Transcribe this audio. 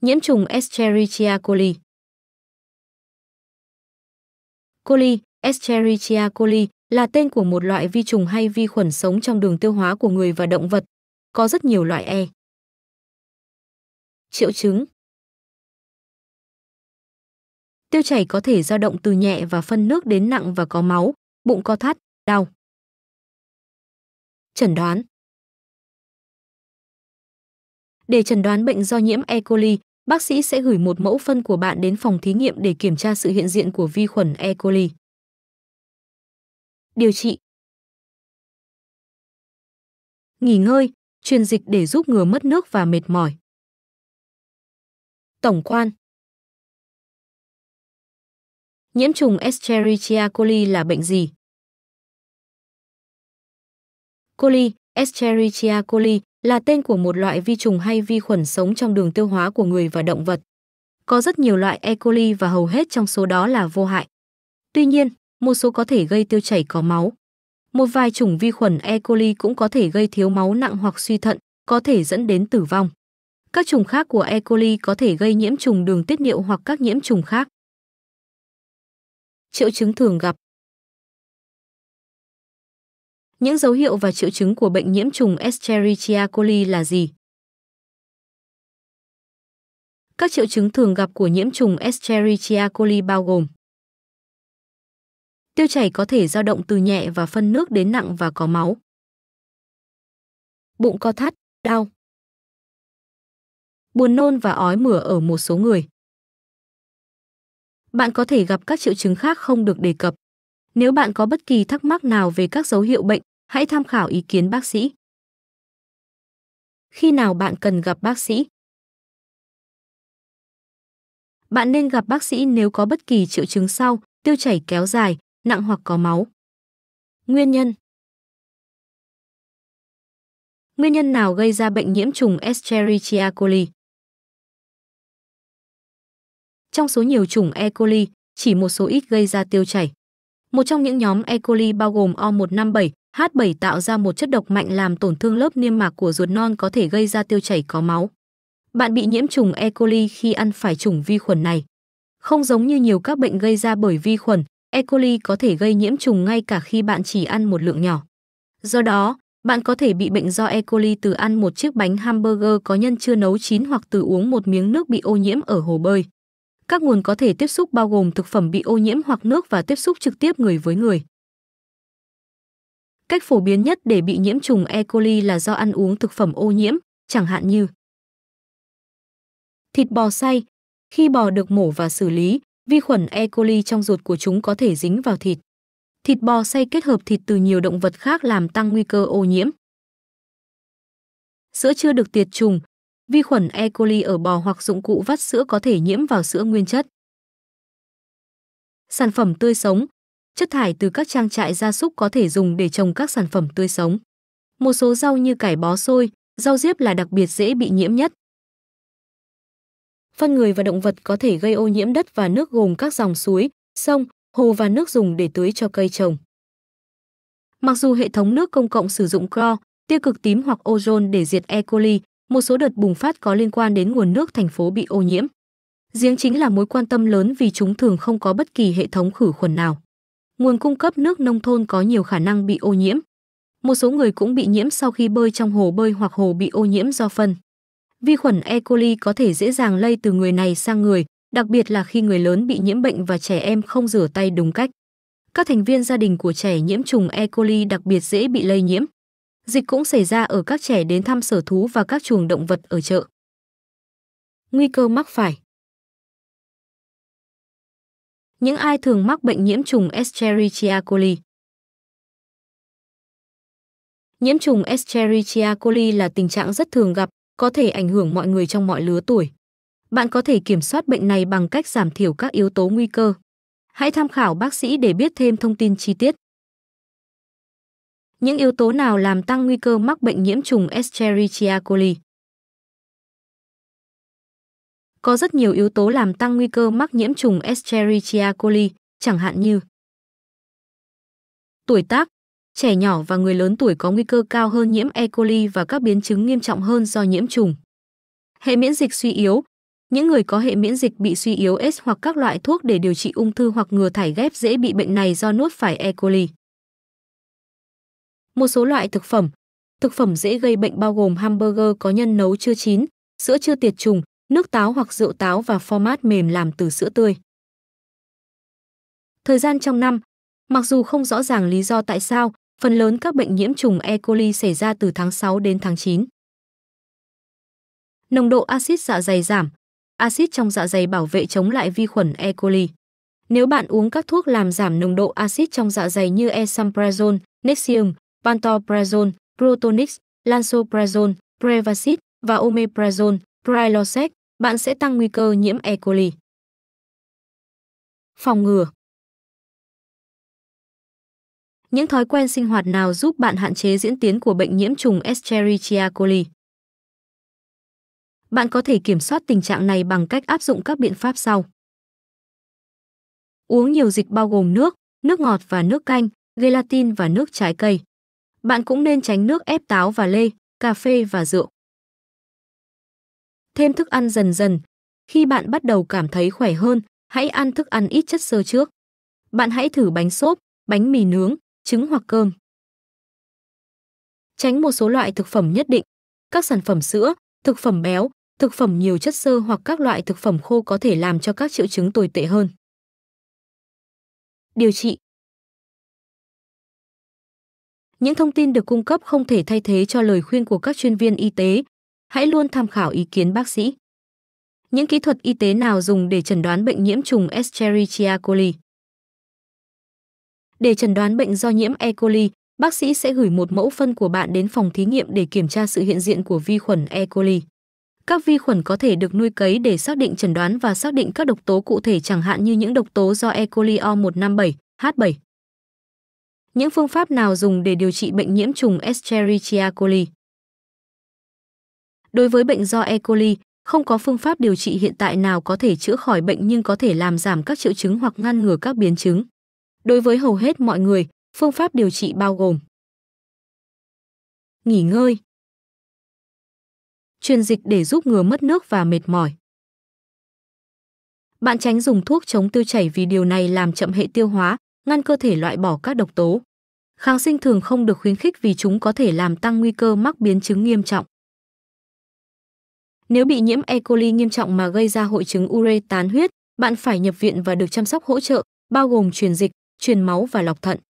nhiễm trùng Escherichia coli. Coli, Escherichia coli là tên của một loại vi trùng hay vi khuẩn sống trong đường tiêu hóa của người và động vật. Có rất nhiều loại E. Triệu chứng Tiêu chảy có thể dao động từ nhẹ và phân nước đến nặng và có máu, bụng co thắt, đau. Chẩn đoán Để chẩn đoán bệnh do nhiễm E. coli, bác sĩ sẽ gửi một mẫu phân của bạn đến phòng thí nghiệm để kiểm tra sự hiện diện của vi khuẩn E. coli. Điều trị Nghỉ ngơi, truyền dịch để giúp ngừa mất nước và mệt mỏi. Tổng quan Nhiễm trùng Escherichia coli là bệnh gì? Coli, Escherichia coli là tên của một loại vi trùng hay vi khuẩn sống trong đường tiêu hóa của người và động vật. Có rất nhiều loại E. coli và hầu hết trong số đó là vô hại. Tuy nhiên, một số có thể gây tiêu chảy có máu. Một vài chủng vi khuẩn E. coli cũng có thể gây thiếu máu nặng hoặc suy thận, có thể dẫn đến tử vong. Các chủng khác của E. coli có thể gây nhiễm trùng đường tiết niệu hoặc các nhiễm trùng khác. Triệu chứng thường gặp những dấu hiệu và triệu chứng của bệnh nhiễm trùng Escherichia coli là gì? Các triệu chứng thường gặp của nhiễm trùng Escherichia coli bao gồm Tiêu chảy có thể dao động từ nhẹ và phân nước đến nặng và có máu. Bụng co thắt, đau. Buồn nôn và ói mửa ở một số người. Bạn có thể gặp các triệu chứng khác không được đề cập. Nếu bạn có bất kỳ thắc mắc nào về các dấu hiệu bệnh, Hãy tham khảo ý kiến bác sĩ. Khi nào bạn cần gặp bác sĩ? Bạn nên gặp bác sĩ nếu có bất kỳ triệu chứng sau, tiêu chảy kéo dài, nặng hoặc có máu. Nguyên nhân Nguyên nhân nào gây ra bệnh nhiễm trùng Escherichia coli? Trong số nhiều chủng E. coli, chỉ một số ít gây ra tiêu chảy. Một trong những nhóm E. coli bao gồm O157, H7 tạo ra một chất độc mạnh làm tổn thương lớp niêm mạc của ruột non có thể gây ra tiêu chảy có máu. Bạn bị nhiễm trùng E. coli khi ăn phải chủng vi khuẩn này. Không giống như nhiều các bệnh gây ra bởi vi khuẩn, E. coli có thể gây nhiễm trùng ngay cả khi bạn chỉ ăn một lượng nhỏ. Do đó, bạn có thể bị bệnh do E. coli từ ăn một chiếc bánh hamburger có nhân chưa nấu chín hoặc từ uống một miếng nước bị ô nhiễm ở hồ bơi. Các nguồn có thể tiếp xúc bao gồm thực phẩm bị ô nhiễm hoặc nước và tiếp xúc trực tiếp người với người. Cách phổ biến nhất để bị nhiễm trùng E. coli là do ăn uống thực phẩm ô nhiễm, chẳng hạn như thịt bò xay. Khi bò được mổ và xử lý, vi khuẩn E. coli trong ruột của chúng có thể dính vào thịt. Thịt bò xay kết hợp thịt từ nhiều động vật khác làm tăng nguy cơ ô nhiễm. Sữa chưa được tiệt trùng, vi khuẩn E. coli ở bò hoặc dụng cụ vắt sữa có thể nhiễm vào sữa nguyên chất. Sản phẩm tươi sống Chất thải từ các trang trại gia súc có thể dùng để trồng các sản phẩm tươi sống. Một số rau như cải bó xôi, rau diếp là đặc biệt dễ bị nhiễm nhất. Phân người và động vật có thể gây ô nhiễm đất và nước gồm các dòng suối, sông, hồ và nước dùng để tưới cho cây trồng. Mặc dù hệ thống nước công cộng sử dụng clo, tia cực tím hoặc ozone để diệt E. coli, một số đợt bùng phát có liên quan đến nguồn nước thành phố bị ô nhiễm. Giếng chính là mối quan tâm lớn vì chúng thường không có bất kỳ hệ thống khử khuẩn nào. Nguồn cung cấp nước nông thôn có nhiều khả năng bị ô nhiễm. Một số người cũng bị nhiễm sau khi bơi trong hồ bơi hoặc hồ bị ô nhiễm do phân. Vi khuẩn E. coli có thể dễ dàng lây từ người này sang người, đặc biệt là khi người lớn bị nhiễm bệnh và trẻ em không rửa tay đúng cách. Các thành viên gia đình của trẻ nhiễm trùng E. coli đặc biệt dễ bị lây nhiễm dịch cũng xảy ra ở các trẻ đến thăm sở thú và các chuồng động vật ở chợ. Nguy cơ mắc phải Những ai thường mắc bệnh nhiễm trùng Escherichia coli Nhiễm trùng Escherichia coli là tình trạng rất thường gặp, có thể ảnh hưởng mọi người trong mọi lứa tuổi. Bạn có thể kiểm soát bệnh này bằng cách giảm thiểu các yếu tố nguy cơ. Hãy tham khảo bác sĩ để biết thêm thông tin chi tiết. Những yếu tố nào làm tăng nguy cơ mắc bệnh nhiễm trùng Escherichia coli? Có rất nhiều yếu tố làm tăng nguy cơ mắc nhiễm trùng Escherichia coli, chẳng hạn như tuổi tác, trẻ nhỏ và người lớn tuổi có nguy cơ cao hơn nhiễm E. coli và các biến chứng nghiêm trọng hơn do nhiễm trùng. Hệ miễn dịch suy yếu, những người có hệ miễn dịch bị suy yếu S hoặc các loại thuốc để điều trị ung thư hoặc ngừa thải ghép dễ bị bệnh này do nuốt phải E. coli một số loại thực phẩm. Thực phẩm dễ gây bệnh bao gồm hamburger có nhân nấu chưa chín, sữa chưa tiệt trùng, nước táo hoặc rượu táo và format mềm làm từ sữa tươi. Thời gian trong năm, mặc dù không rõ ràng lý do tại sao, phần lớn các bệnh nhiễm trùng E. coli xảy ra từ tháng 6 đến tháng 9. Nồng độ axit dạ dày giảm, axit trong dạ dày bảo vệ chống lại vi khuẩn E. coli. Nếu bạn uống các thuốc làm giảm nồng độ axit trong dạ dày như esomeprazole, Nexium, pantoprazole, protonix, lansoprazole, prevacid và omeprazole, prilosec, bạn sẽ tăng nguy cơ nhiễm E. coli. Phòng ngừa Những thói quen sinh hoạt nào giúp bạn hạn chế diễn tiến của bệnh nhiễm trùng Escherichia coli? Bạn có thể kiểm soát tình trạng này bằng cách áp dụng các biện pháp sau. Uống nhiều dịch bao gồm nước, nước ngọt và nước canh, gelatin và nước trái cây. Bạn cũng nên tránh nước ép táo và lê, cà phê và rượu. Thêm thức ăn dần dần. Khi bạn bắt đầu cảm thấy khỏe hơn, hãy ăn thức ăn ít chất xơ trước. Bạn hãy thử bánh xốp, bánh mì nướng, trứng hoặc cơm. Tránh một số loại thực phẩm nhất định. Các sản phẩm sữa, thực phẩm béo, thực phẩm nhiều chất xơ hoặc các loại thực phẩm khô có thể làm cho các triệu chứng tồi tệ hơn. Điều trị những thông tin được cung cấp không thể thay thế cho lời khuyên của các chuyên viên y tế. Hãy luôn tham khảo ý kiến bác sĩ. Những kỹ thuật y tế nào dùng để chẩn đoán bệnh nhiễm trùng Escherichia coli? Để chẩn đoán bệnh do nhiễm E. coli, bác sĩ sẽ gửi một mẫu phân của bạn đến phòng thí nghiệm để kiểm tra sự hiện diện của vi khuẩn E. coli. Các vi khuẩn có thể được nuôi cấy để xác định chẩn đoán và xác định các độc tố cụ thể chẳng hạn như những độc tố do E. coli O157, H7. Những phương pháp nào dùng để điều trị bệnh nhiễm trùng Escherichia coli? Đối với bệnh do E. coli, không có phương pháp điều trị hiện tại nào có thể chữa khỏi bệnh nhưng có thể làm giảm các triệu chứng hoặc ngăn ngừa các biến chứng. Đối với hầu hết mọi người, phương pháp điều trị bao gồm Nghỉ ngơi Truyền dịch để giúp ngừa mất nước và mệt mỏi Bạn tránh dùng thuốc chống tiêu chảy vì điều này làm chậm hệ tiêu hóa, ngăn cơ thể loại bỏ các độc tố. Kháng sinh thường không được khuyến khích vì chúng có thể làm tăng nguy cơ mắc biến chứng nghiêm trọng. Nếu bị nhiễm E. coli nghiêm trọng mà gây ra hội chứng ure tán huyết, bạn phải nhập viện và được chăm sóc hỗ trợ, bao gồm truyền dịch, truyền máu và lọc thận.